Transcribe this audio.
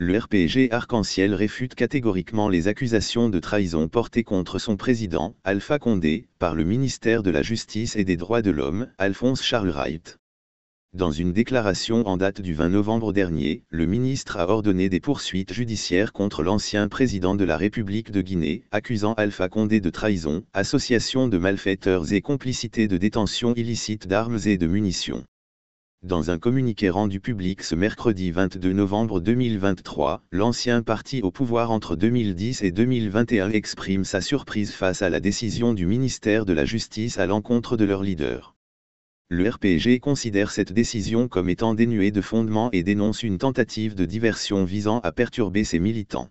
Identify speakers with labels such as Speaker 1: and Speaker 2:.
Speaker 1: le RPG Arc-en-Ciel réfute catégoriquement les accusations de trahison portées contre son président, Alpha Condé, par le ministère de la Justice et des Droits de l'Homme, Alphonse Charles Wright. Dans une déclaration en date du 20 novembre dernier, le ministre a ordonné des poursuites judiciaires contre l'ancien président de la République de Guinée, accusant Alpha Condé de trahison, association de malfaiteurs et complicité de détention illicite d'armes et de munitions. Dans un communiqué rendu public ce mercredi 22 novembre 2023, l'ancien parti au pouvoir entre 2010 et 2021 exprime sa surprise face à la décision du ministère de la Justice à l'encontre de leur leader. Le RPG considère cette décision comme étant dénuée de fondement et dénonce une tentative de diversion visant à perturber ses militants.